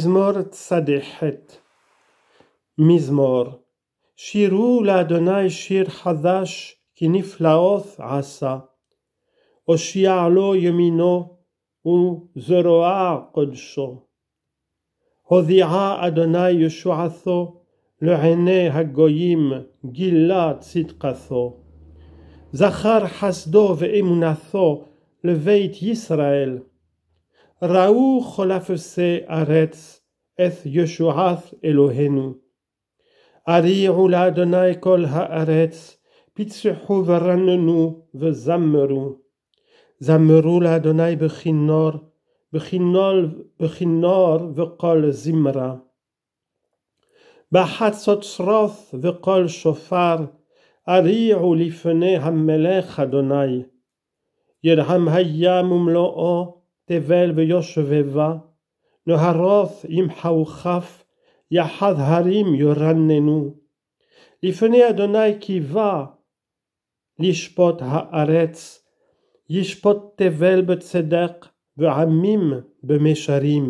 Mizmor Tzadeheth. Mizmor. Shiru Adonai Shir Hadash ki asa. Oshia alo yeminu u zeruah qonsho. Odira Adonai yeshuatho le'anei haGoyim gillat sitkatho. Zachar hasdov emunatho Vit Yisrael. ראו כל אפסי ארץ את ישועת אלוהינו. אריעו לאדוני כל הארץ, פצחו ורננו וזמרו. זמרו לאדוני בכינור, בכינור, בכינור וכל זמרה. בחצות שרוף וכל שופר, אריעו לפני המלך אדוני. ירחם הים ומלואו, Tevel noharoth yoshveva, im hauchaf yahad harim adonai ki va lishpot haaretz, lishpot tevel betzedek ve Bemesharim.